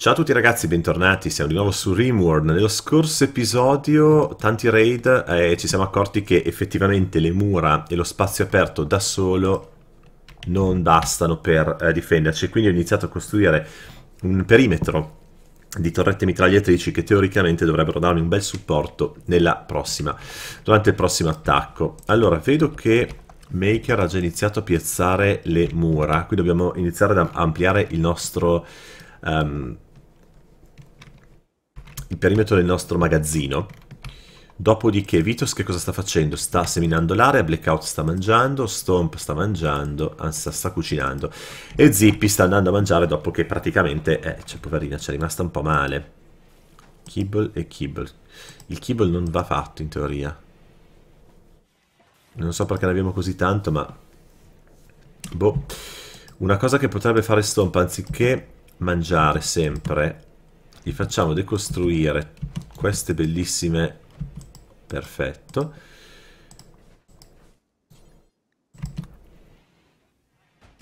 Ciao a tutti ragazzi, bentornati, siamo di nuovo su Rimworld. Nello scorso episodio, tanti raid, eh, ci siamo accorti che effettivamente le mura e lo spazio aperto da solo non bastano per eh, difenderci. Quindi ho iniziato a costruire un perimetro di torrette mitragliatrici che teoricamente dovrebbero darmi un bel supporto prossima, durante il prossimo attacco. Allora, vedo che Maker ha già iniziato a piazzare le mura, qui dobbiamo iniziare ad ampliare il nostro... Um, il perimetro del nostro magazzino. Dopodiché Vitos che cosa sta facendo? Sta seminando l'area, Blackout sta mangiando, Stomp sta mangiando, Ansa sta cucinando e Zippy sta andando a mangiare dopo che praticamente, eh, cioè poverina, ci è rimasta un po' male. Kibble e Kibble. Il Kibble non va fatto in teoria. Non so perché ne abbiamo così tanto, ma... Boh. Una cosa che potrebbe fare Stomp, anziché mangiare sempre gli facciamo decostruire queste bellissime perfetto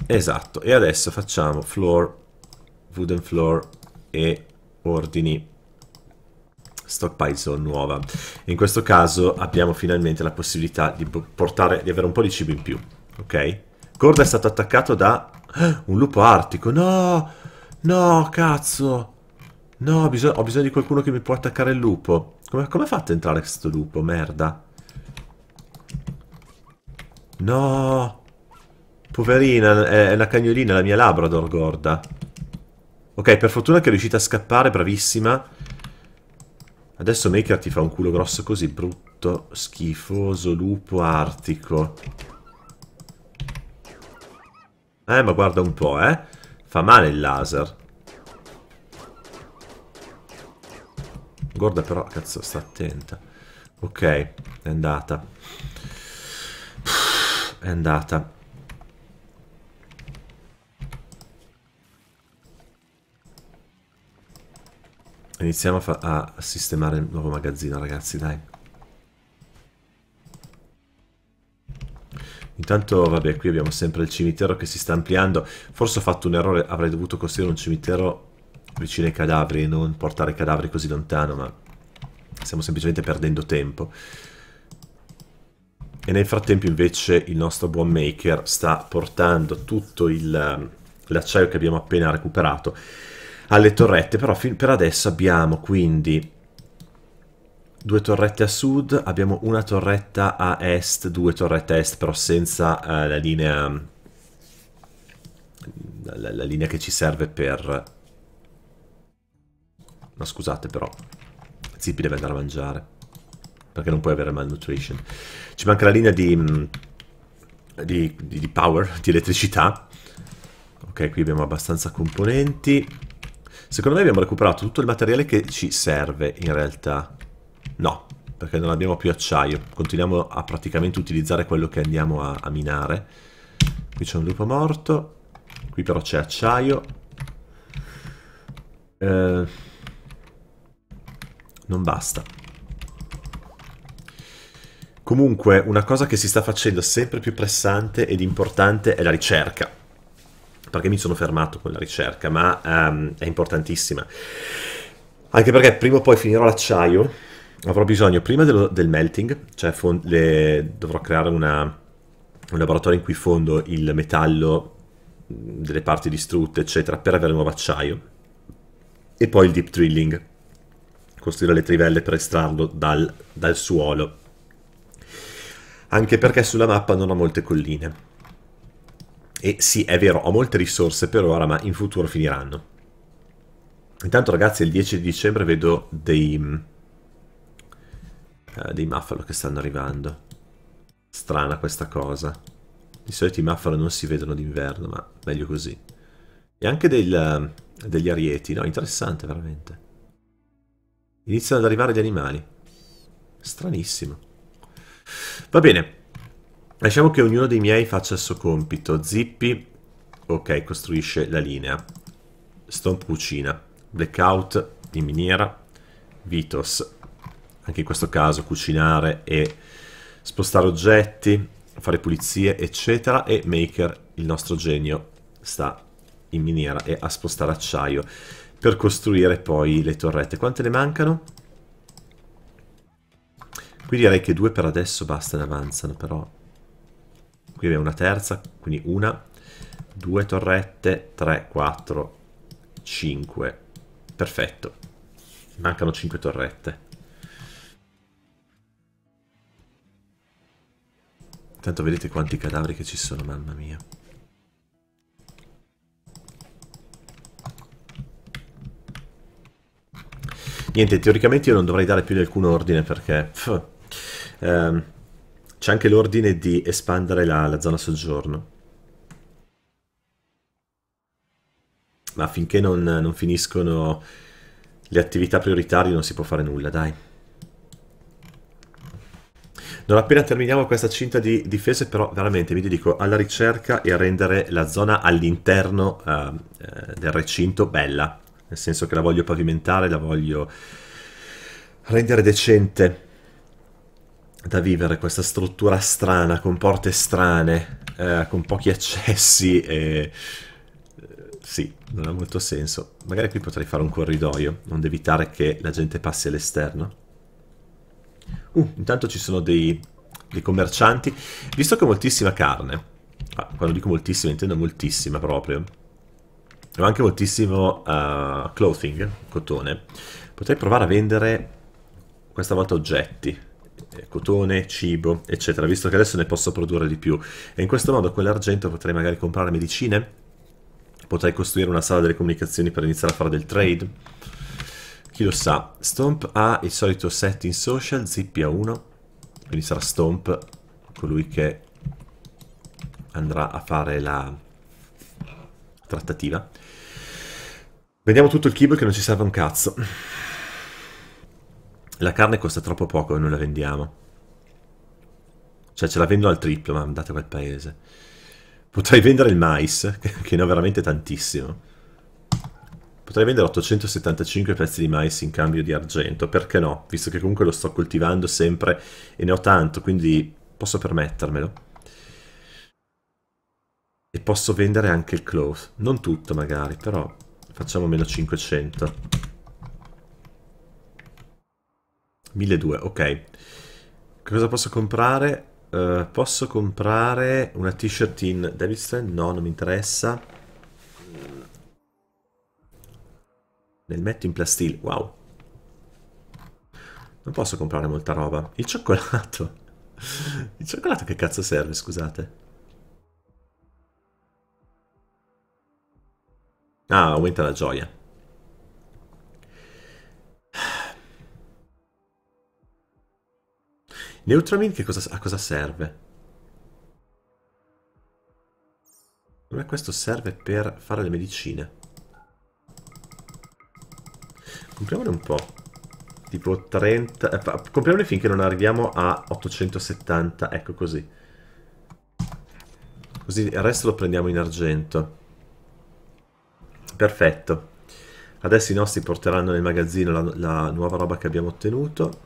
esatto e adesso facciamo floor wooden floor e ordini stockpile zone nuova in questo caso abbiamo finalmente la possibilità di portare di avere un po' di cibo in più ok Corda è stato attaccato da un lupo artico no no cazzo No, ho bisogno, ho bisogno, di qualcuno che mi può attaccare il lupo. Come, ha fatto a entrare questo lupo? Merda. No. Poverina, è, è una cagnolina, la mia Labrador Gorda. Ok, per fortuna che è riuscita a scappare, bravissima. Adesso Maker ti fa un culo grosso così, brutto, schifoso, lupo artico. Eh, ma guarda un po', eh. Fa male il laser. Gorda però, cazzo, sta attenta. Ok, è andata. È andata. Iniziamo a, a, sistemare il nuovo magazzino, ragazzi, dai. Intanto, vabbè, qui abbiamo sempre il cimitero che si sta ampliando. Forse ho fatto un errore, avrei dovuto costruire un cimitero vicino ai cadaveri, e non portare i cadaveri così lontano, ma stiamo semplicemente perdendo tempo. E nel frattempo invece il nostro buon maker sta portando tutto ehm, l'acciaio che abbiamo appena recuperato alle torrette, però per adesso abbiamo quindi due torrette a sud, abbiamo una torretta a est, due torrette a est, però senza eh, la linea la, la, linea che ci serve per No, scusate, però. Zippy deve andare a mangiare. Perché non puoi avere malnutrition. Ci manca la linea di... Mm, di, di, di power, di elettricità. Ok, qui abbiamo abbastanza componenti. Secondo me abbiamo recuperato tutto il materiale che ci serve, in realtà. No, perché non abbiamo più acciaio. Continuiamo a praticamente utilizzare quello che andiamo a, a minare. Qui c'è un lupo morto. Qui però c'è acciaio. Ehm non basta. Comunque, una cosa che si sta facendo sempre più pressante ed importante è la ricerca. Perché mi sono fermato con la ricerca, ma um, è importantissima. Anche perché prima o poi finirò l'acciaio, avrò bisogno prima dello, del melting, cioè le, dovrò creare una, un laboratorio in cui fondo il metallo delle parti distrutte, eccetera, per avere nuovo acciaio. E poi il deep drilling, costruire le trivelle per estrarlo dal, dal suolo. Anche perché sulla mappa non ho molte colline. E sì, è vero, ho molte risorse per ora, ma in futuro finiranno. Intanto ragazzi, il 10 di dicembre vedo dei... Uh, dei muffalo che stanno arrivando. Strana questa cosa. Di solito i muffalo non si vedono d'inverno, ma meglio così. E anche del, eh, degli arieti, no? Interessante veramente. Iniziano ad arrivare gli animali. Stranissimo. Va bene. Lasciamo che ognuno dei miei faccia il suo compito. Zippy, ok, costruisce la linea. Stomp cucina. Blackout in miniera. Vitos, anche in questo caso cucinare e spostare oggetti, fare pulizie, eccetera. E Maker, il nostro genio, sta in miniera e a spostare acciaio per costruire poi le torrette. Quante ne mancano? Qui direi che due per adesso basta ne avanzano, però. Qui abbiamo una terza, quindi una, due torrette, 3, 4, 5. Perfetto. Mancano 5 torrette. Tanto vedete quanti cadaveri che ci sono, mamma mia. Niente, teoricamente io non dovrei dare più alcun ordine perché... Pff, ehm, c'è anche l'ordine di espandere la, la zona soggiorno. Ma finché non, non finiscono le attività prioritarie non si può fare nulla, dai. Non appena terminiamo questa cinta di difese, però veramente mi dedico alla ricerca e a rendere la zona all'interno uh, del recinto bella nel senso che la voglio pavimentare, la voglio rendere decente da vivere questa struttura strana, con porte strane, eh, con pochi accessi e... Eh, sì, non ha molto senso. Magari qui potrei fare un corridoio, non evitare che la gente passi all'esterno. Uh, intanto ci sono dei, dei commercianti. Visto che ho moltissima carne, ah, quando dico moltissima intendo moltissima proprio, ma anche moltissimo uh, clothing, cotone. Potrei provare a vendere questa volta oggetti, eh, cotone, cibo, eccetera, visto che adesso ne posso produrre di più. E in questo modo con l'argento potrei magari comprare medicine, potrei costruire una sala delle comunicazioni per iniziare a fare del trade. Chi lo sa, Stomp ha il solito set in social, Zippy a 1, quindi sarà Stomp colui che andrà a fare la trattativa. Vendiamo tutto il kibble che non ci serve un cazzo. La carne costa troppo poco e noi la vendiamo. Cioè ce la vendo al triplo, ma andate a quel paese. Potrei vendere il mais, che ne ho veramente tantissimo. Potrei vendere 875 pezzi di mais in cambio di argento, perché no? Visto che comunque lo sto coltivando sempre e ne ho tanto, quindi posso permettermelo. E posso vendere anche il cloth. Non tutto magari, però Facciamo meno 500. 1200, ok. Cosa posso comprare? Uh, posso comprare una t-shirt in Davidson? No, non mi interessa. Nel metto in plastil, wow. Non posso comprare molta roba. Il cioccolato. Il cioccolato che cazzo serve, scusate? Ah, aumenta la gioia. Neutramin che cosa, a cosa serve? Secondo me questo serve per fare le medicine. Compriamone un po'. Tipo 30... Eh, compriamone finché non arriviamo a 870. Ecco così. Così il resto lo prendiamo in argento perfetto. Adesso i nostri porteranno nel magazzino la, la nuova roba che abbiamo ottenuto.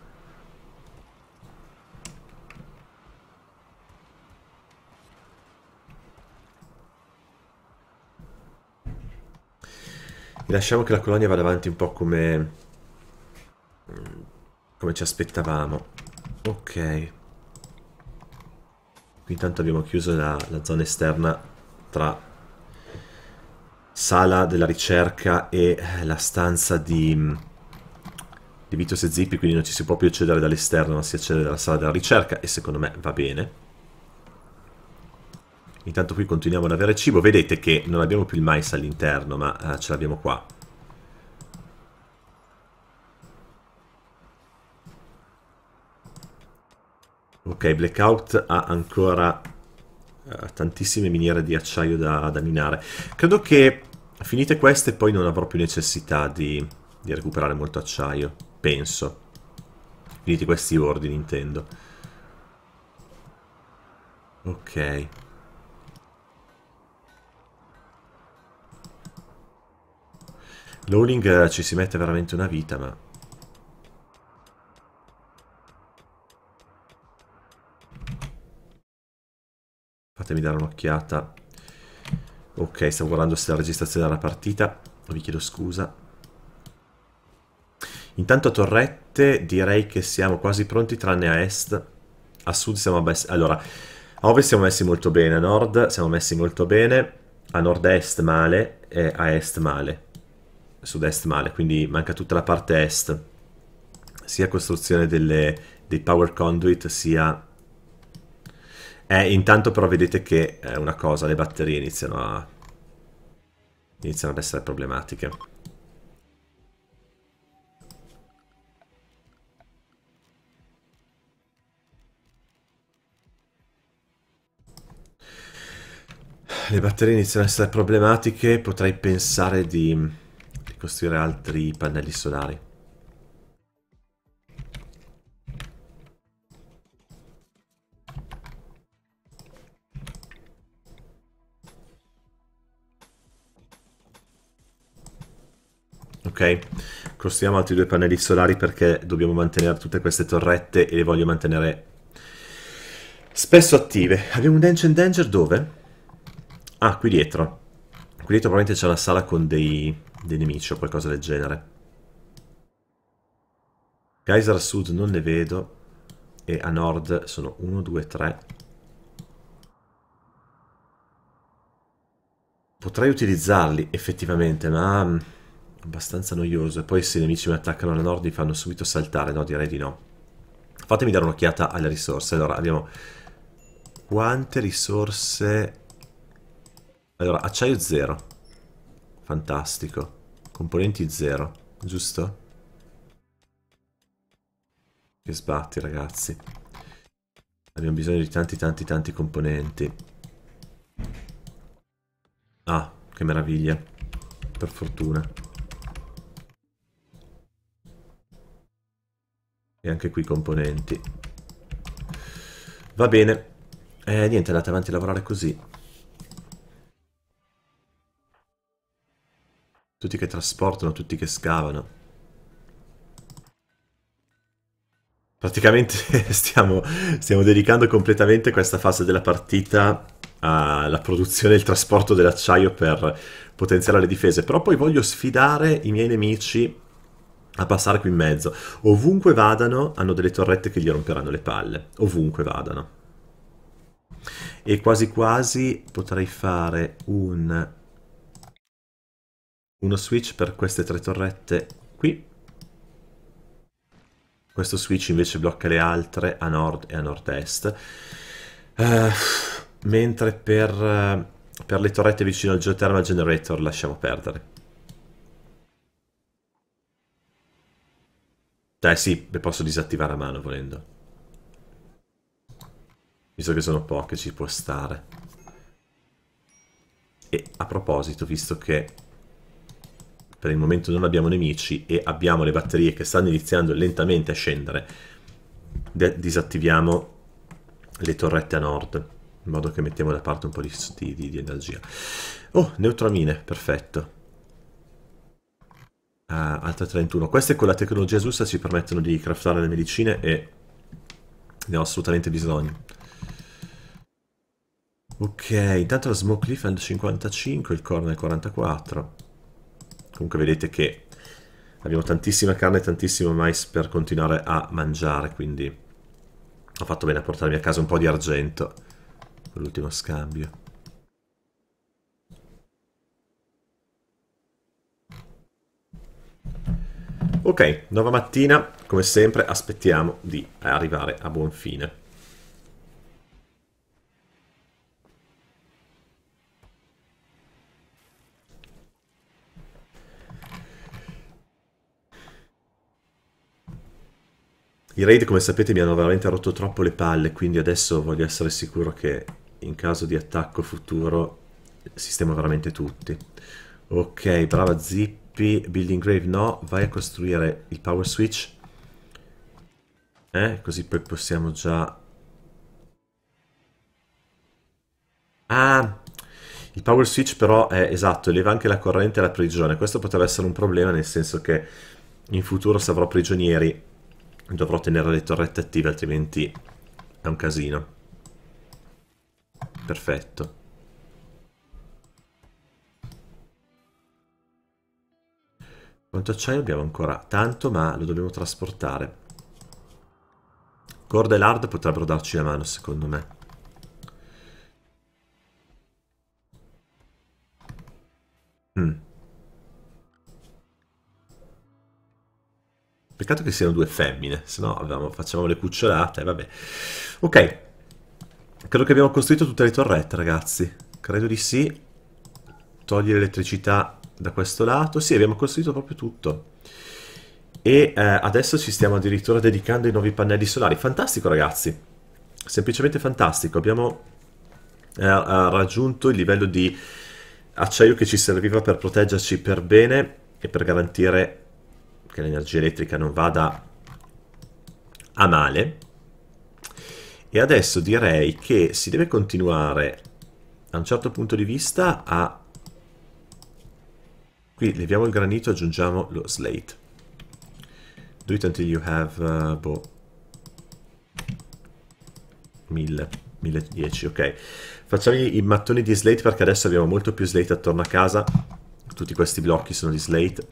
lasciamo che la colonia vada avanti un po' come, come ci aspettavamo. Ok. Qui intanto abbiamo chiuso la, la zona esterna tra sala della ricerca e eh, la stanza di, mm, di Vito Sezippi, quindi non ci si può più accedere dall'esterno, ma si accede dalla sala della ricerca e secondo me va bene. Intanto qui continuiamo ad avere cibo, vedete che non abbiamo più il mais all'interno, ma eh, ce l'abbiamo qua. Ok, Blackout ha ancora eh, tantissime miniere di acciaio da, da minare. Credo che Finite queste poi non avrò più necessità di, di recuperare molto acciaio, penso. Finiti questi ordini, intendo. Ok. Lowling eh, ci si mette veramente una vita, ma... Fatemi dare un'occhiata Ok, stiamo guardando se la registrazione della partita. Vi chiedo scusa. Intanto torrette, direi che siamo quasi pronti, tranne a est. A sud siamo messi... Allora, a ovest siamo messi molto bene, a nord siamo messi molto bene, a nord-est male e a est male. A Sud-est male, quindi manca tutta la parte est. Sia costruzione delle, dei power conduit, sia eh, intanto però vedete che è eh, una cosa, le batterie iniziano a... iniziano ad essere problematiche. Le batterie iniziano ad essere problematiche, potrei pensare di, di costruire altri pannelli solari. ok? Costruiamo altri due pannelli solari perché dobbiamo mantenere tutte queste torrette e le voglio mantenere spesso attive. Abbiamo un Ancient Danger dove? Ah, qui dietro. Qui dietro probabilmente c'è una sala con dei, dei nemici o qualcosa del genere. Geyser a sud non ne vedo e a nord sono 1, 2, 3, potrei utilizzarli effettivamente, ma mm, abbastanza noioso. E poi se i nemici mi attaccano da nord li fanno subito saltare, no? Direi di no. Fatemi dare un'occhiata alle risorse. Allora, abbiamo... Quante risorse... Allora, acciaio 0. Fantastico. Componenti 0, giusto? Che sbatti, ragazzi. Abbiamo bisogno di tanti, tanti, tanti componenti. Ah, che meraviglia. Per fortuna. e anche qui componenti va bene eh, niente andate avanti a lavorare così tutti che trasportano tutti che scavano praticamente stiamo, stiamo dedicando completamente questa fase della partita alla produzione e il trasporto dell'acciaio per potenziare le difese però poi voglio sfidare i miei nemici a passare qui in mezzo. Ovunque vadano hanno delle torrette che gli romperanno le palle, ovunque vadano. E quasi quasi potrei fare un, uno switch per queste tre torrette qui. Questo switch invece blocca le altre a nord e a nord-est. Uh, mentre per, eh, per le torrette vicino al geothermal generator lasciamo perdere. Cioè sì, le posso disattivare a mano volendo. Visto che sono poche ci può stare. E a proposito, visto che per il momento non abbiamo nemici e abbiamo le batterie che stanno iniziando lentamente a scendere, disattiviamo le torrette a nord in modo che mettiamo da parte un po' di, di, di energia. Oh, neutramine, perfetto alta 31. Queste con la tecnologia giusta ci permettono di craftare le medicine e ne ho assolutamente bisogno. Ok, intanto la Smoke Leaf è al 55, il corno è al 44. Comunque vedete che abbiamo tantissima carne e tantissimo mais per continuare a mangiare, quindi ho fatto bene a portarmi a casa un po' di argento. L'ultimo scambio. Ok, nuova mattina, come sempre aspettiamo di arrivare a buon fine. I raid, come sapete, mi hanno veramente rotto troppo le palle, quindi adesso voglio essere sicuro che in caso di attacco futuro sistemo veramente tutti. Ok, brava Zip. Qui building grave no, vai a costruire il power switch. Eh, così poi possiamo già... Ah, il power switch però è esatto, eleva anche la corrente alla prigione. Questo potrebbe essere un problema nel senso che in futuro se avrò prigionieri dovrò tenere le torrette attive altrimenti è un casino. Perfetto. Quanto acciaio abbiamo ancora? Tanto, ma lo dobbiamo trasportare. Gorda e Lard potrebbero darci la mano, secondo me. Mm. Peccato che siano due femmine, se no facciamo le cucciolate, vabbè. Ok, credo che abbiamo costruito tutte le torrette, ragazzi. Credo di sì. Togli l'elettricità da questo lato. Sì, abbiamo costruito proprio tutto. E eh, adesso ci stiamo addirittura dedicando ai nuovi pannelli solari. Fantastico, ragazzi. Semplicemente fantastico. Abbiamo eh, eh, raggiunto il livello di acciaio che ci serviva per proteggerci per bene e per garantire che l'energia elettrica non vada a male. E adesso direi che si deve continuare a un certo punto di vista a Qui leviamo il granito e aggiungiamo lo slate. Do it until you have, uh, boh, 1000, 1010, ok. Facciamo i mattoni di slate perché adesso abbiamo molto più slate attorno a casa. Tutti questi blocchi sono di slate.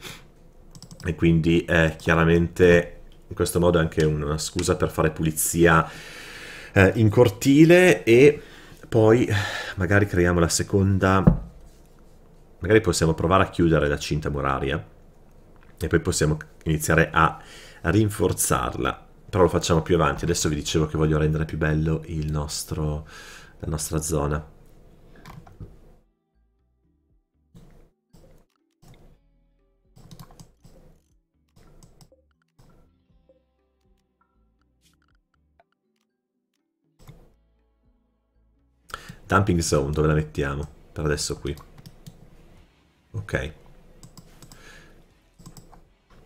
E quindi eh, chiaramente in questo modo è anche una scusa per fare pulizia eh, in cortile e poi magari creiamo la seconda Magari possiamo provare a chiudere la cinta muraria e poi possiamo iniziare a rinforzarla. Però lo facciamo più avanti. Adesso vi dicevo che voglio rendere più bello nostro, la nostra zona. Dumping zone, dove la mettiamo? Per adesso qui ok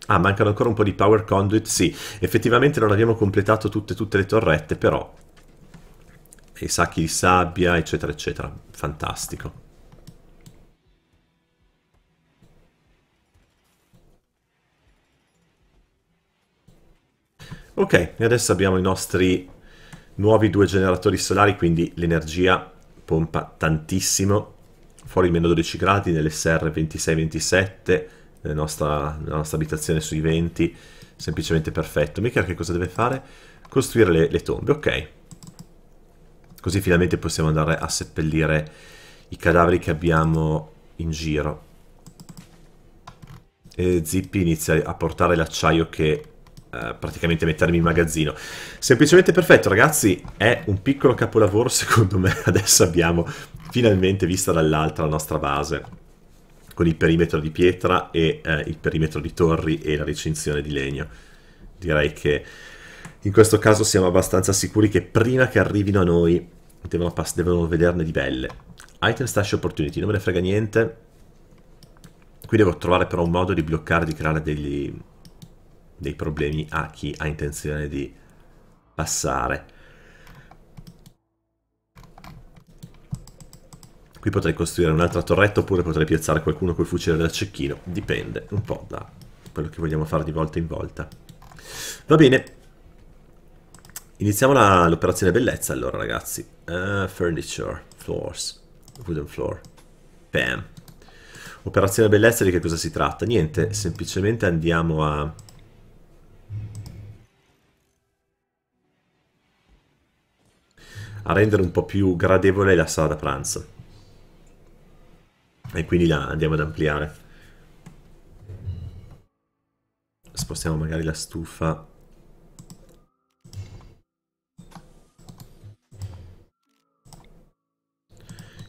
Ah, mancano ancora un po' di power conduit, sì, effettivamente non abbiamo completato tutte, tutte le torrette, però... E sacchi di sabbia, eccetera, eccetera, fantastico. Ok, e adesso abbiamo i nostri nuovi due generatori solari, quindi l'energia pompa tantissimo fuori meno 12 gradi, nelle serre 26-27, nella nostra, nella nostra abitazione sui 20, semplicemente perfetto. Mica che cosa deve fare? Costruire le, le tombe, ok. Così finalmente possiamo andare a seppellire i cadaveri che abbiamo in giro. E Zippi inizia a portare l'acciaio che eh, praticamente mettermi in magazzino. Semplicemente perfetto, ragazzi, è un piccolo capolavoro secondo me. Adesso abbiamo finalmente vista dall'altra la nostra base con il perimetro di pietra e eh, il perimetro di torri e la recinzione di legno. Direi che in questo caso siamo abbastanza sicuri che prima che arrivino a noi devono, devono vederne di belle. Item stash opportunity, non me ne frega niente. Qui devo trovare però un modo di bloccare, di creare degli, dei problemi a chi ha intenzione di passare. Qui potrei costruire un'altra torretta oppure potrei piazzare qualcuno col fucile da cecchino. Dipende un po' da quello che vogliamo fare di volta in volta. Va bene. Iniziamo l'operazione bellezza allora ragazzi. Uh, furniture, floors, wooden floor. Bam. Operazione bellezza di che cosa si tratta? Niente, semplicemente andiamo a... a rendere un po' più gradevole la sala da pranzo e quindi la andiamo ad ampliare. Spostiamo magari la stufa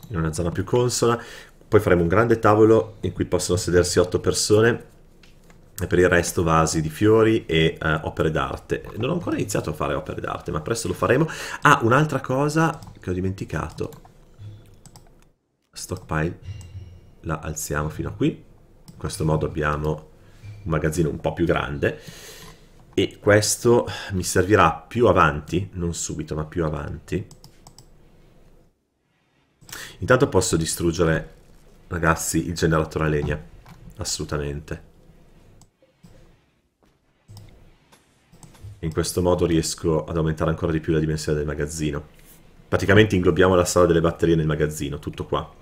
in una zona più consola. Poi faremo un grande tavolo in cui possono sedersi 8 persone e per il resto vasi di fiori e eh, opere d'arte. Non ho ancora iniziato a fare opere d'arte, ma presto lo faremo. Ah, un'altra cosa che ho dimenticato. Stockpile la alziamo fino a qui, in questo modo abbiamo un magazzino un po' più grande e questo mi servirà più avanti, non subito ma più avanti. Intanto posso distruggere, ragazzi, il generatore a legna, assolutamente. In questo modo riesco ad aumentare ancora di più la dimensione del magazzino. Praticamente inglobiamo la sala delle batterie nel magazzino, tutto qua.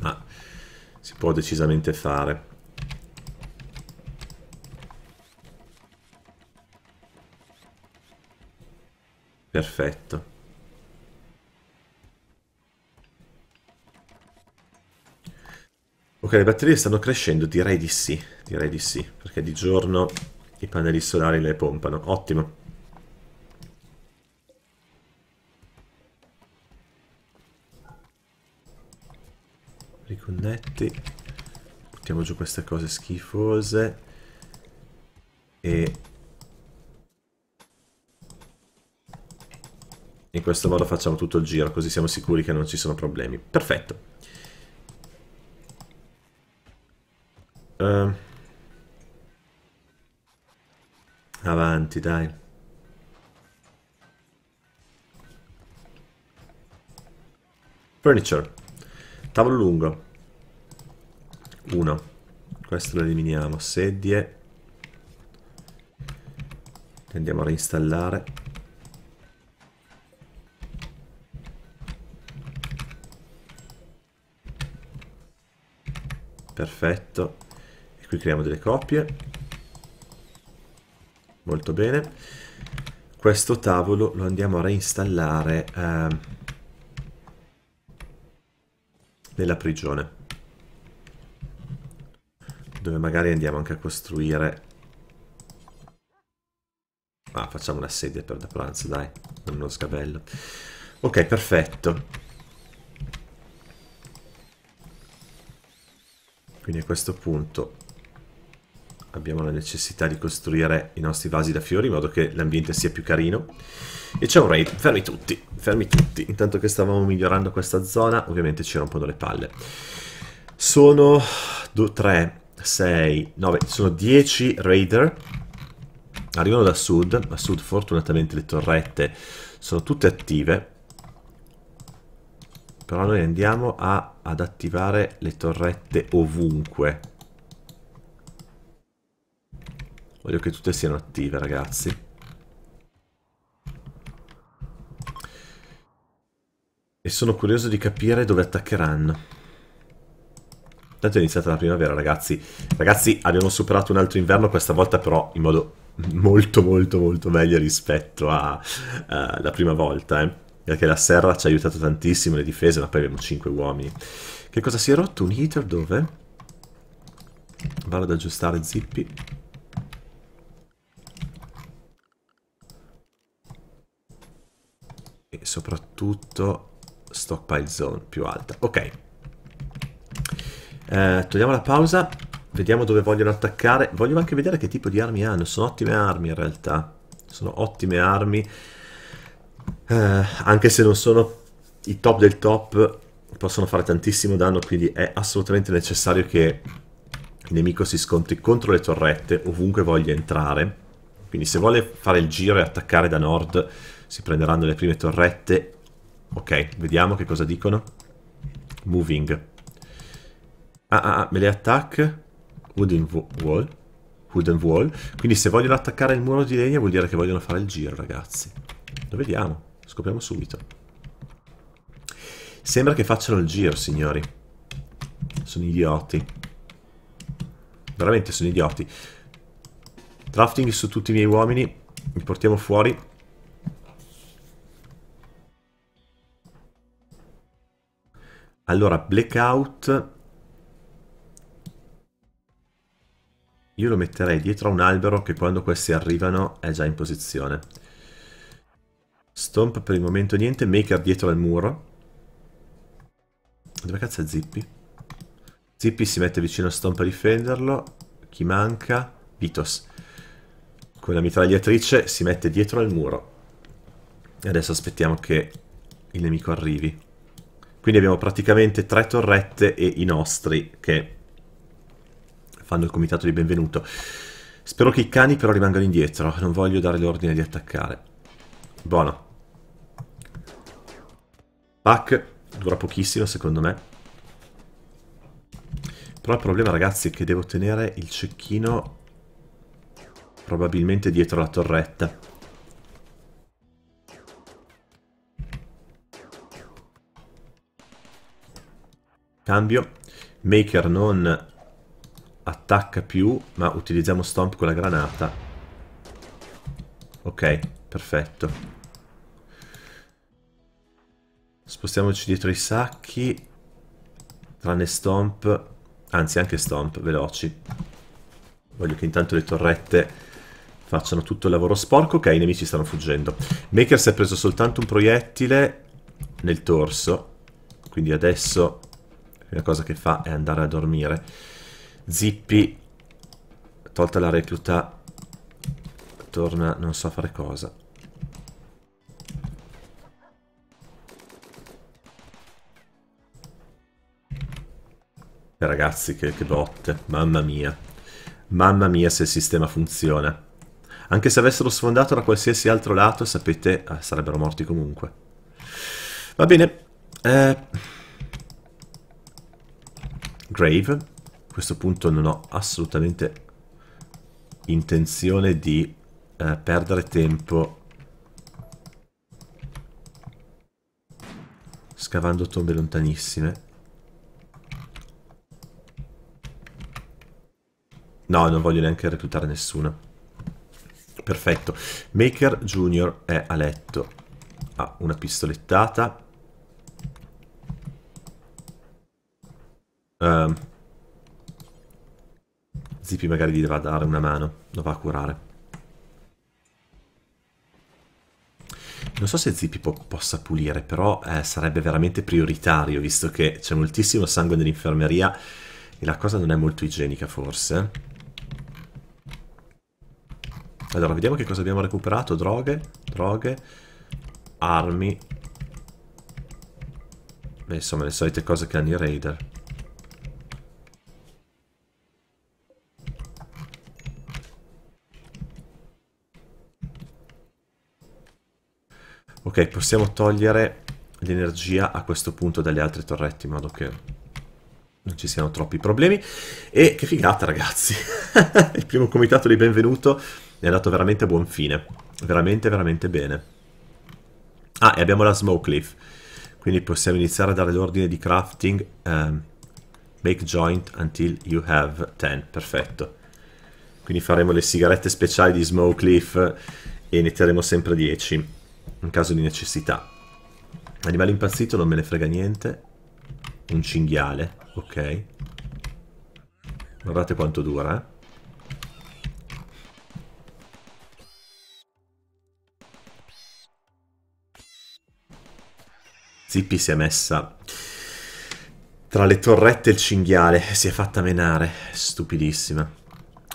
Ma ah, si può decisamente fare. Perfetto. Ok, le batterie stanno crescendo, direi di sì, direi di sì, perché di giorno i pannelli solari le pompano. Ottimo. riconnetti buttiamo giù queste cose schifose e in questo modo facciamo tutto il giro così siamo sicuri che non ci sono problemi perfetto uh. avanti dai furniture Tavolo lungo. 1. Questo lo eliminiamo. Sedie. andiamo a reinstallare. Perfetto. E qui creiamo delle coppie. Molto bene. Questo tavolo lo andiamo a reinstallare. Eh, nella prigione dove magari andiamo anche a costruire ah facciamo una sedia per da pranzo dai non uno sgabello ok perfetto quindi a questo punto abbiamo la necessità di costruire i nostri vasi da fiori in modo che l'ambiente sia più carino e c'è un raid fermi tutti fermi tutti. Intanto che stavamo migliorando questa zona, ovviamente ci rompono le palle. Sono 2, 3, 6, 9, sono 10 raider. Arrivano da sud, a sud fortunatamente le torrette sono tutte attive. Però noi andiamo a, ad attivare le torrette ovunque. Voglio che tutte siano attive, ragazzi. E sono curioso di capire dove attaccheranno. Tanto è iniziata la primavera, ragazzi. Ragazzi, abbiamo superato un altro inverno, questa volta però in modo molto molto molto meglio rispetto alla eh, prima volta, eh. Perché la serra ci ha aiutato tantissimo, le difese, ma poi abbiamo 5 uomini. Che cosa si è rotto? Un heater dove? Vado ad aggiustare Zippi. E soprattutto stockpile zone più alta. Ok. Eh, togliamo la pausa. Vediamo dove vogliono attaccare. Voglio anche vedere che tipo di armi hanno. Sono ottime armi in realtà. Sono ottime armi. Eh, anche se non sono i top del top, possono fare tantissimo danno, quindi è assolutamente necessario che il nemico si scontri contro le torrette ovunque voglia entrare. Quindi se vuole fare il giro e attaccare da nord, si prenderanno le prime torrette Ok, vediamo che cosa dicono. Moving. Ah, ah, ah, me le attack. Wooden wall. Wooden wall. Quindi se vogliono attaccare il muro di legna vuol dire che vogliono fare il giro, ragazzi. Lo vediamo. Scopriamo subito. Sembra che facciano il giro, signori. Sono idioti. Veramente sono idioti. Drafting su tutti i miei uomini. Li portiamo fuori. Allora, blackout... Io lo metterei dietro a un albero che quando questi arrivano è già in posizione. Stomp per il momento niente, Maker dietro al muro. Dove cazzo è Zippy? Zippy si mette vicino a Stomp a difenderlo. Chi manca? Vitos. Con la mitragliatrice si mette dietro al muro. E adesso aspettiamo che il nemico arrivi. Quindi abbiamo praticamente tre torrette e i nostri che fanno il comitato di benvenuto. Spero che i cani però rimangano indietro, non voglio dare l'ordine di attaccare. Buono. Pack dura pochissimo secondo me. Però il problema ragazzi è che devo tenere il cecchino probabilmente dietro la torretta. Cambio. Maker non attacca più, ma utilizziamo Stomp con la granata. Ok, perfetto. Spostiamoci dietro i sacchi. Tranne Stomp. Anzi, anche Stomp, veloci. Voglio che intanto le torrette facciano tutto il lavoro sporco. Ok, i nemici stanno fuggendo. Maker si è preso soltanto un proiettile nel torso. Quindi adesso prima cosa che fa è andare a dormire. Zippi, tolta la recluta, torna non so fare cosa. ragazzi, che, che botte, mamma mia. Mamma mia se il sistema funziona. Anche se avessero sfondato da qualsiasi altro lato, sapete, ah, sarebbero morti comunque. Va bene. Eh... Grave. A questo punto non ho assolutamente intenzione di eh, perdere tempo scavando tombe lontanissime. No, non voglio neanche reclutare nessuno. Perfetto. Maker Junior è a letto. Ha ah, una pistolettata. Uh, Zippy magari gli deve dare una mano, lo va a curare. Non so se Zippy po possa pulire, però eh, sarebbe veramente prioritario, visto che c'è moltissimo sangue nell'infermeria e la cosa non è molto igienica, forse. Allora, vediamo che cosa abbiamo recuperato. Droghe, droghe, armi. E insomma, le solite cose che hanno i raider. Ok, possiamo togliere l'energia a questo punto dalle altre torrette in modo che non ci siano troppi problemi. E che figata, ragazzi! Il primo comitato di benvenuto è andato veramente a buon fine. Veramente, veramente bene. Ah, e abbiamo la Smoke Leaf. Quindi possiamo iniziare a dare l'ordine di crafting. Um, ehm, make joint until you have 10. Perfetto. Quindi faremo le sigarette speciali di Smoke Leaf e ne terremo sempre 10 in caso di necessità. Animale impazzito non me ne frega niente. Un cinghiale, ok. Guardate quanto dura, eh. Zippi si è messa tra le torrette e il cinghiale, si è fatta menare, stupidissima.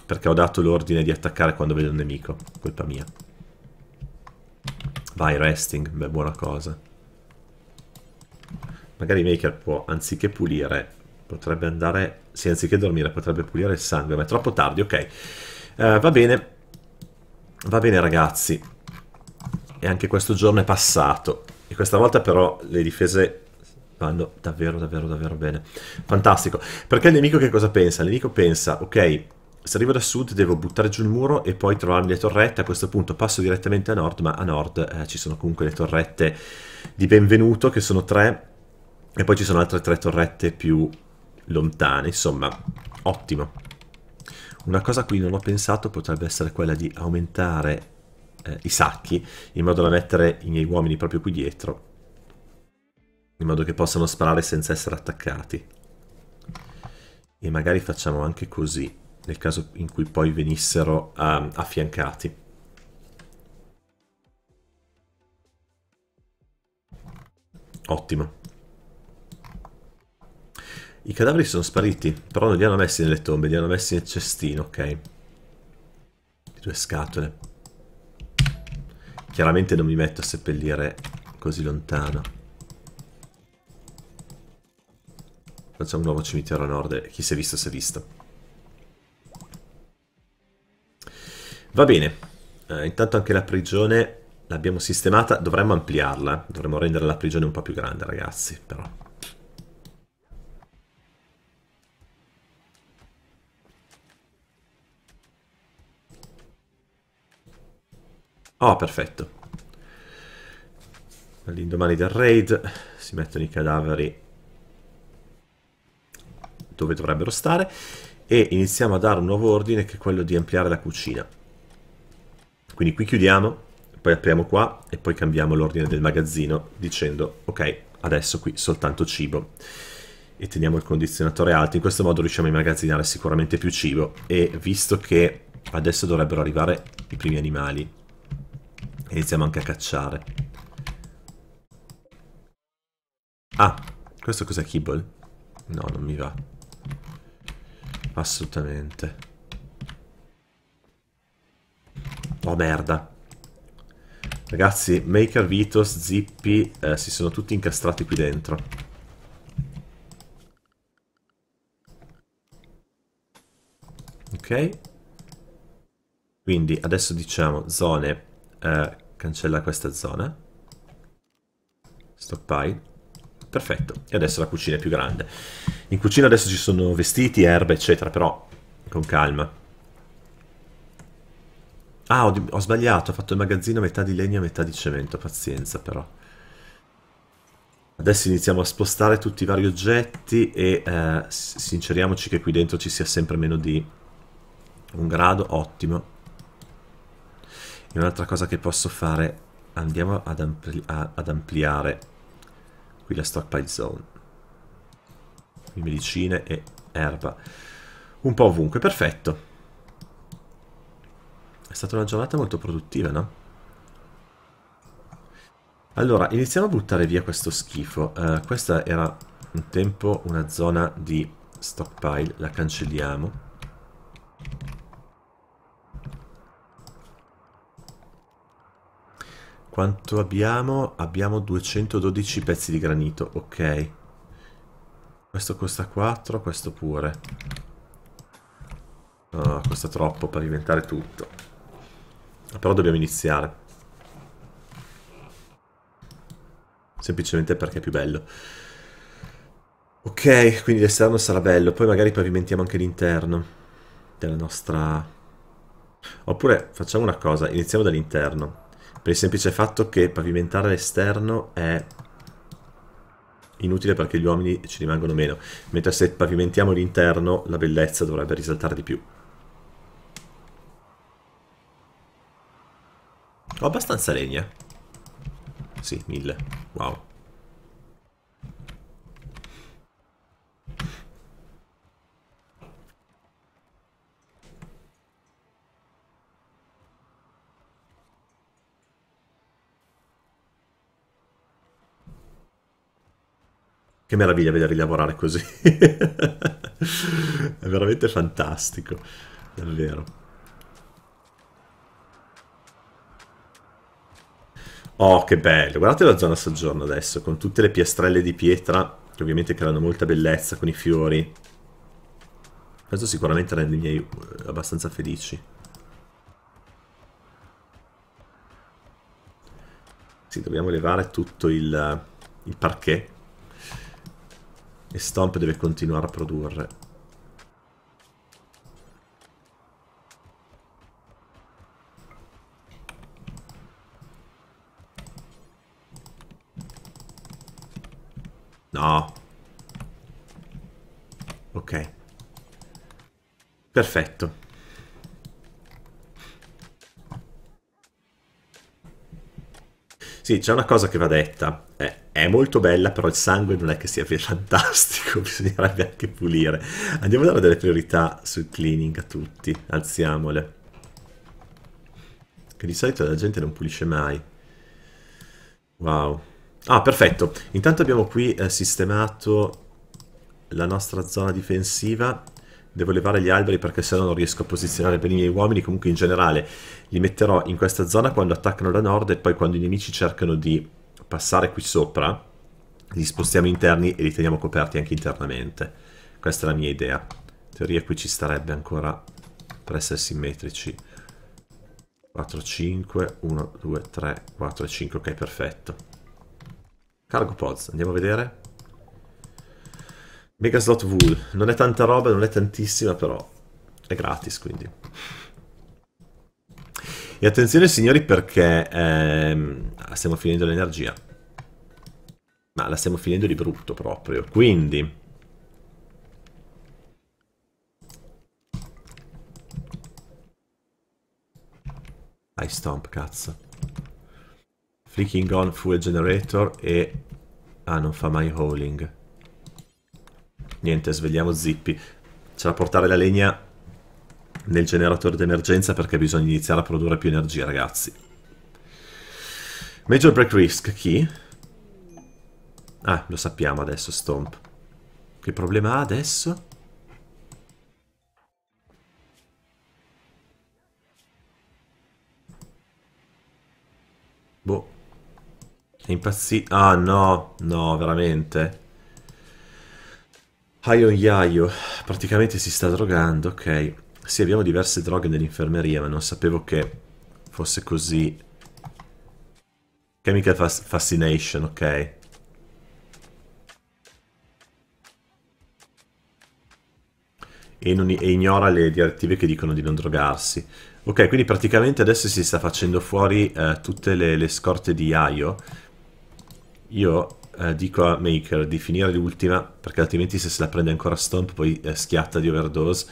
Perché ho dato l'ordine di attaccare quando vedo un nemico, colpa mia. Vai resting, beh buona cosa. Magari Maker può, anziché pulire, potrebbe andare... Sì, anziché dormire potrebbe pulire il sangue, ma è troppo tardi, ok. Uh, va bene. Va bene ragazzi. E anche questo giorno è passato. E questa volta però le difese vanno davvero davvero davvero bene. Fantastico. Perché il nemico che cosa pensa? Il nemico pensa, ok, se arrivo da sud devo buttare giù il muro e poi trovarmi le torrette, a questo punto passo direttamente a nord, ma a nord eh, ci sono comunque le torrette di benvenuto, che sono tre, e poi ci sono altre tre torrette più lontane, insomma, ottimo. Una cosa a cui non ho pensato potrebbe essere quella di aumentare eh, i sacchi, in modo da mettere i miei uomini proprio qui dietro, in modo che possano sparare senza essere attaccati. E magari facciamo anche così nel caso in cui poi venissero um, affiancati. Ottimo. I cadaveri sono spariti, però non li hanno messi nelle tombe, li hanno messi nel cestino, ok? Le due scatole. Chiaramente non mi metto a seppellire così lontano. Facciamo un nuovo cimitero a nord, chi si è visto si è visto. Va bene, eh, intanto anche la prigione l'abbiamo sistemata, dovremmo ampliarla, dovremmo rendere la prigione un po' più grande ragazzi, però. Oh, perfetto. All'indomani del raid si mettono i cadaveri dove dovrebbero stare e iniziamo a dare un nuovo ordine che è quello di ampliare la cucina. Quindi qui chiudiamo, poi apriamo qua e poi cambiamo l'ordine del magazzino dicendo ok, adesso qui soltanto cibo e teniamo il condizionatore alto. In questo modo riusciamo a immagazzinare sicuramente più cibo e visto che adesso dovrebbero arrivare i primi animali, iniziamo anche a cacciare. Ah, questo cos'è Kibble? No, non mi va. Assolutamente. Oh merda. Ragazzi, Maker, Vitos, Zippy eh, si sono tutti incastrati qui dentro. Ok. Quindi adesso diciamo zone, eh, cancella questa zona. Stockpile. Perfetto. E adesso la cucina è più grande. In cucina adesso ci sono vestiti, erbe, eccetera, però con calma. Ah, ho, ho sbagliato, ho fatto il magazzino metà di legno e metà di cemento, pazienza però. Adesso iniziamo a spostare tutti i vari oggetti e eh, sinceriamoci che qui dentro ci sia sempre meno di un grado, ottimo. E un'altra cosa che posso fare, andiamo ad, ampli ad ampliare qui la stockpile zone. Qui medicine e erba. Un po' ovunque, perfetto. È stata una giornata molto produttiva, no? Allora, iniziamo a buttare via questo schifo. Uh, questa era un tempo una zona di stockpile, la cancelliamo. Quanto abbiamo? Abbiamo 212 pezzi di granito, ok. Questo costa 4, questo pure. No, costa troppo per diventare tutto. Però dobbiamo iniziare. Semplicemente perché è più bello. Ok, quindi l'esterno sarà bello. Poi magari pavimentiamo anche l'interno della nostra... Oppure facciamo una cosa, iniziamo dall'interno. Per il semplice fatto che pavimentare l'esterno è inutile perché gli uomini ci rimangono meno. Mentre se pavimentiamo l'interno la bellezza dovrebbe risaltare di più. Ho abbastanza legna. Sì, mille. Wow. Che meraviglia vederli lavorare così. È veramente fantastico, davvero. Oh, che bello. Guardate la zona soggiorno adesso, con tutte le piastrelle di pietra, che ovviamente creano molta bellezza con i fiori. Questo sicuramente rende i miei eh, abbastanza felici. Sì, dobbiamo levare tutto il, il parquet. E Stomp deve continuare a produrre. No. Ok. Perfetto. Sì, c'è una cosa che va detta. Eh, è molto bella, però il sangue non è che sia fantastico, bisognerebbe anche pulire. Andiamo a dare delle priorità sul cleaning a tutti, alziamole. Che di solito la gente non pulisce mai. Wow. Ah, perfetto. Intanto abbiamo qui eh, sistemato la nostra zona difensiva. Devo levare gli alberi perché sennò non riesco a posizionare bene i miei uomini. Comunque in generale li metterò in questa zona quando attaccano da nord e poi quando i nemici cercano di passare qui sopra. Li spostiamo interni e li teniamo coperti anche internamente. Questa è la mia idea. In teoria qui ci starebbe ancora per essere simmetrici. 4, 5, 1, 2, 3, 4 5. Ok, perfetto. Cargo pods, andiamo a vedere. Mega slot wool. Non è tanta roba, non è tantissima, però è gratis, quindi. E attenzione signori perché ehm, stiamo finendo l'energia. Ma la stiamo finendo di brutto proprio. Quindi... Dai, stomp, cazzo. Flicking on fuel generator e... Ah, non fa mai hauling. Niente, svegliamo Zippy. C'è da portare la legna nel generatore d'emergenza perché bisogna iniziare a produrre più energia, ragazzi. Major break risk, chi? Ah, lo sappiamo adesso, Stomp. Che problema ha adesso? È impazzito. Ah no, no, veramente. Aio Yayo, praticamente si sta drogando, ok. Sì, abbiamo diverse droghe nell'infermeria, ma non sapevo che fosse così. Chemical fas Fascination, ok. E, non, e ignora le direttive che dicono di non drogarsi. Ok, quindi praticamente adesso si sta facendo fuori eh, tutte le, le, scorte di Aio io eh, dico a Maker di finire l'ultima, perché altrimenti se se la prende ancora Stomp poi eh, schiatta di overdose.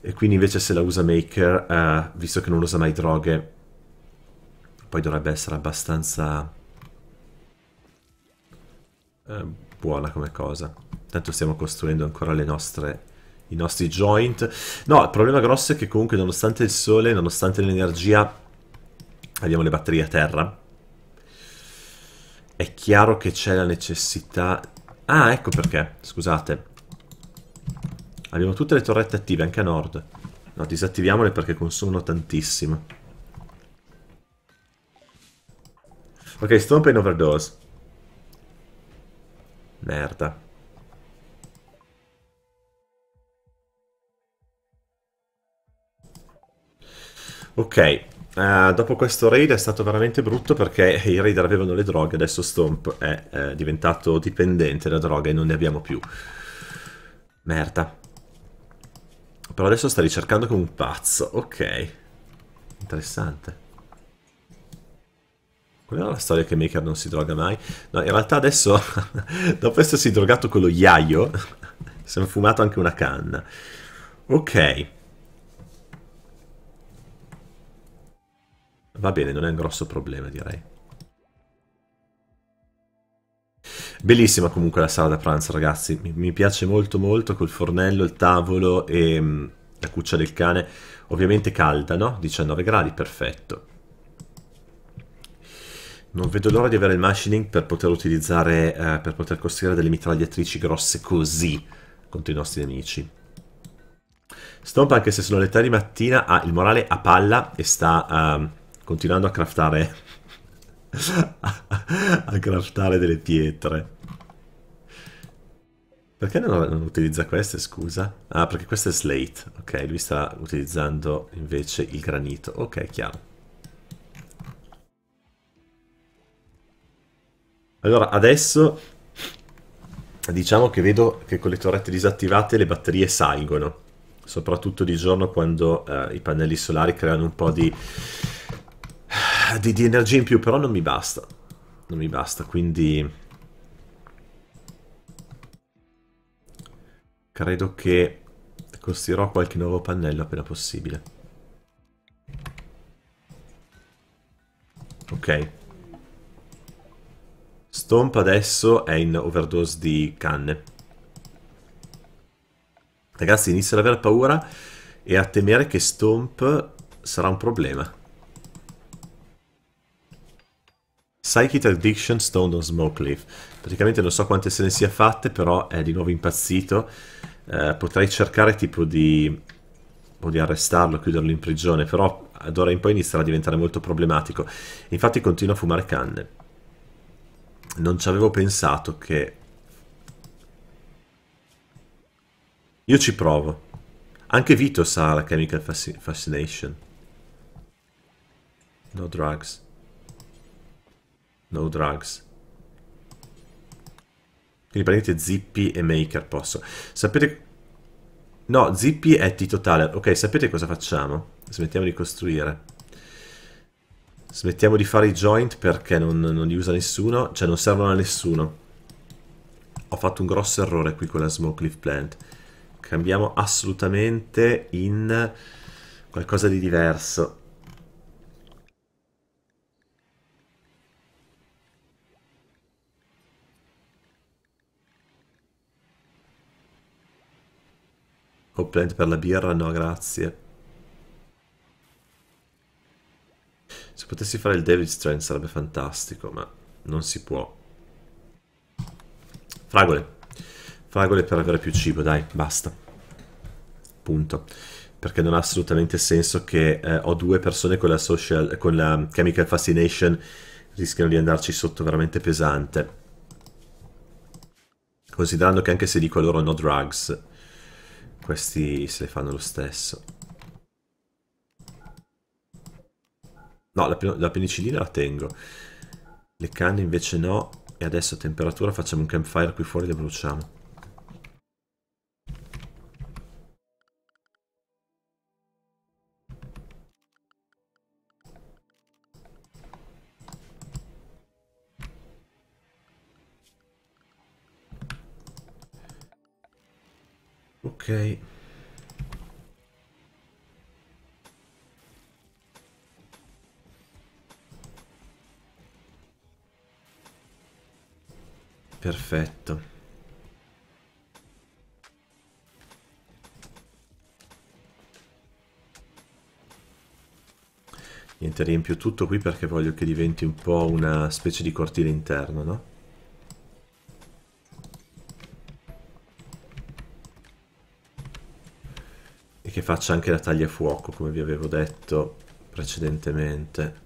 E quindi invece se la usa Maker, eh, visto che non usa mai droghe, poi dovrebbe essere abbastanza eh, buona come cosa. Tanto stiamo costruendo ancora le nostre i nostri joint. No, il problema grosso è che comunque nonostante il sole, nonostante l'energia, abbiamo le batterie a terra è chiaro che c'è la necessità... Ah, ecco perché, scusate. Abbiamo tutte le torrette attive, anche a nord. No, disattiviamole perché consumano tantissimo. Ok, stompa in overdose. Merda. Ok, Uh, dopo questo raid è stato veramente brutto perché i raider avevano le droghe, adesso Stomp è eh, diventato dipendente da droga e non ne abbiamo più. Merda. Però adesso sta ricercando come un pazzo, ok. Interessante. Quella era la storia che Maker non si droga mai. No, in realtà adesso, dopo essersi drogato con lo iaio, si è fumato anche una canna. Ok. Va bene, non è un grosso problema, direi. Bellissima comunque la sala da pranzo, ragazzi. Mi, mi piace molto molto col fornello, il tavolo e mh, mm, la cuccia del cane. Ovviamente calda, no? 19 gradi, perfetto. Non vedo l'ora di avere il machining per poter utilizzare, eh, per poter costruire delle mitragliatrici grosse così contro i nostri nemici. Stomp, anche se sono le 3 di mattina, ha il morale a palla e sta... Uh, continuando a craftare a craftare delle pietre perché non, non, utilizza queste scusa? ah perché questo è slate ok lui sta utilizzando invece il granito ok chiaro allora adesso diciamo che vedo che con le torrette disattivate le batterie salgono soprattutto di giorno quando eh, i pannelli solari creano un po' di di, di energia in più, però non mi basta. Non mi basta, quindi... Credo che costruirò qualche nuovo pannello appena possibile. Ok. Stomp adesso è in overdose di canne. Ragazzi, inizio ad aver paura e a temere che Stomp sarà un problema. Psychic Addiction Stone on Smoke Leaf. Praticamente non so quante se ne sia fatte, però è di nuovo impazzito. Eh, potrei cercare tipo di, boh, di arrestarlo, chiuderlo in prigione, però ad ora in poi inizierà a diventare molto problematico. Infatti continua a fumare canne. Non ci avevo pensato che... Io ci provo. Anche Vito sa la Chemical Fascination. No drugs. No drugs. Quindi prendete Zippy e Maker posso. Sapete... No, Zippy è T totale. Ok, sapete cosa facciamo? Smettiamo di costruire. Smettiamo di fare i joint perché non, non li usa nessuno. Cioè non servono a nessuno. Ho fatto un grosso errore qui con la Smoke Leaf Plant. Cambiamo assolutamente in qualcosa di diverso. Complimenti per la birra? No, grazie. Se potessi fare il David Strand sarebbe fantastico, ma non si può. Fragole. Fragole per avere più cibo, dai, basta. Punto. Perché non ha assolutamente senso che eh, ho due persone con la, social, con la Chemical Fascination rischiano di andarci sotto veramente pesante. Considerando che anche se dico loro no drugs, questi se le fanno lo stesso. No, la, la penicillina la tengo. Le canne invece no. E adesso a temperatura facciamo un campfire qui fuori e le bruciamo. perfetto niente riempio tutto qui perché voglio che diventi un po' una specie di cortile interno no? faccia anche la taglia fuoco come vi avevo detto precedentemente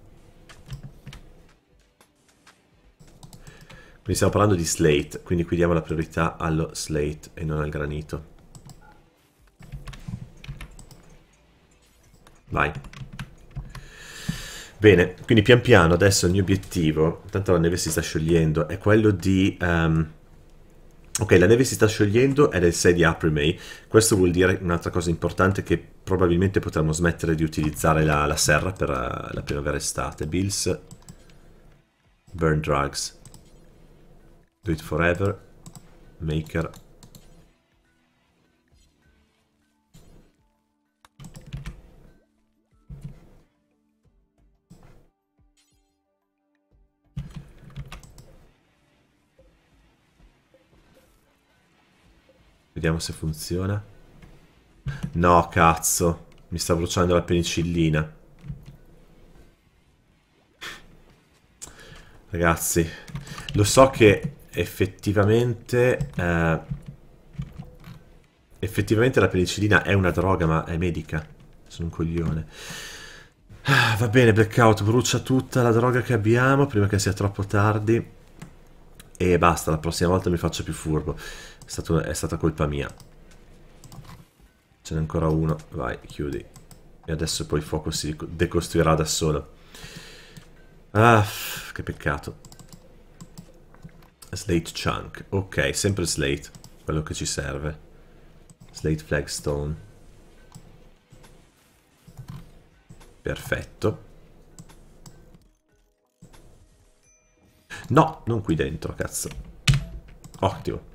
quindi stiamo parlando di slate quindi qui diamo la priorità allo slate e non al granito vai bene quindi pian piano adesso il mio obiettivo tanto la neve si sta sciogliendo è quello di um, Ok, la neve si sta sciogliendo ed è il 6 di April May. Questo vuol dire un'altra cosa importante che probabilmente potremmo smettere di utilizzare la, la serra per la, eh, la primavera estate. Bills, Burn Drugs, Do It Forever, Maker, Vediamo se funziona. No, cazzo. Mi sta bruciando la penicillina. Ragazzi, lo so che effettivamente... Eh, effettivamente la penicillina è una droga, ma è medica. Sono un coglione. Ah, va bene, Blackout, brucia tutta la droga che abbiamo prima che sia troppo tardi. E basta, la prossima volta mi faccio più furbo stato, è stata colpa mia. Ce n'è ancora uno, vai, chiudi. E adesso poi il fuoco si decostruirà da solo. Ah, che peccato. Slate chunk, ok, sempre slate, quello che ci serve. Slate flagstone. Perfetto. No, non qui dentro, cazzo. Ottimo.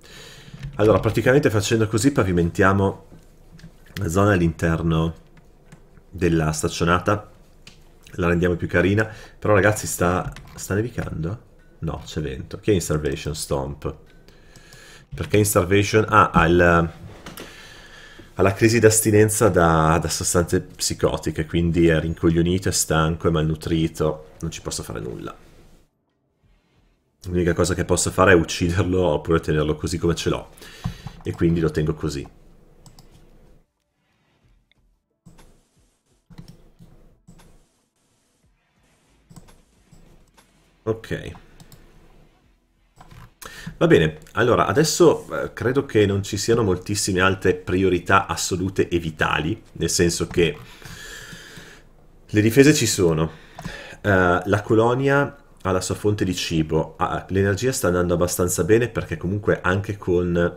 Allora, praticamente facendo così pavimentiamo la zona all'interno della staccionata. La rendiamo più carina. Però ragazzi sta, sta nevicando? No, c'è vento. Che è in Starvation Stomp? Perché in Starvation... Ah, ha il, alla crisi d'astinenza da, da, sostanze psicotiche, quindi è rincoglionito, è stanco, è malnutrito, non ci posso fare nulla. L'unica cosa che posso fare è ucciderlo oppure tenerlo così come ce l'ho. E quindi lo tengo così. Ok. Va bene, allora adesso eh, credo che non ci siano moltissime altre priorità assolute e vitali, nel senso che le difese ci sono. Uh, la colonia alla sua fonte di cibo, ha, ah, l'energia sta andando abbastanza bene perché comunque anche con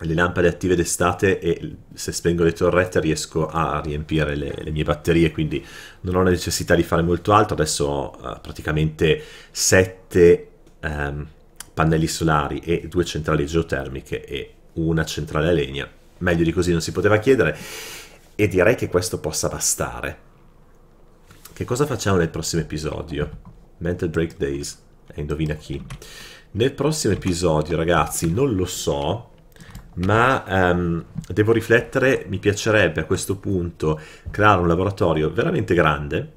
le lampade attive d'estate e se spengo le torrette riesco a riempire le, le mie batterie, quindi non ho la necessità di fare molto altro. Adesso ho uh, praticamente sette um, pannelli solari e due centrali geotermiche e una centrale a legna. Meglio di così non si poteva chiedere e direi che questo possa bastare. Che cosa facciamo nel prossimo episodio? Mental Break Days. E indovina chi. Nel prossimo episodio, ragazzi, non lo so, ma um, devo riflettere, mi piacerebbe a questo punto creare un laboratorio veramente grande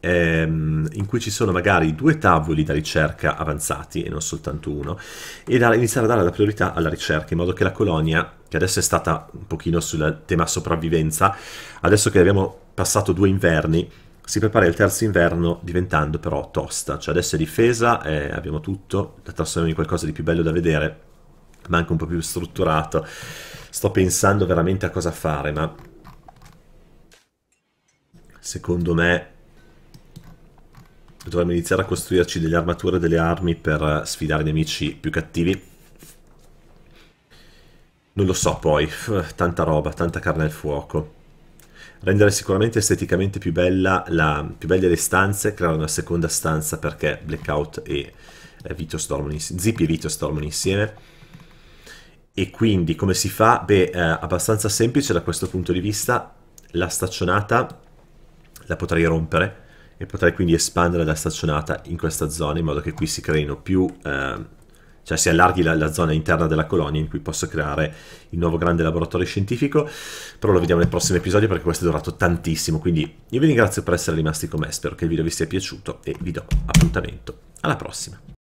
ehm, in cui ci sono magari due tavoli da ricerca avanzati e non soltanto uno e da, iniziare a dare la priorità alla ricerca in modo che la colonia che adesso è stata un pochino sul tema sopravvivenza adesso che abbiamo passato due inverni si prepara il terzo inverno diventando però tosta, cioè adesso è difesa, eh, abbiamo tutto, la trasformiamo in qualcosa di più bello da vedere, ma anche un po' più strutturato. Sto pensando veramente a cosa fare, ma secondo me dovremmo iniziare a costruirci delle armature e delle armi per eh, sfidare i nemici più cattivi. Non lo so poi, tanta roba, tanta carne al fuoco rendere sicuramente esteticamente più, bella la, più belle le stanze, creare una seconda stanza perché Blackout e eh, Vito insieme, Zippy e Vito stormano insieme. E quindi come si fa? Beh, eh, abbastanza semplice da questo punto di vista, la staccionata la potrei rompere e potrei quindi espandere la staccionata in questa zona in modo che qui si creino più... Eh, cioè si allarghi la, la, zona interna della colonia in cui posso creare il nuovo grande laboratorio scientifico, però lo vediamo nel prossimo episodio perché questo è durato tantissimo, quindi io vi ringrazio per essere rimasti con me, spero che il video vi sia piaciuto e vi do appuntamento alla prossima.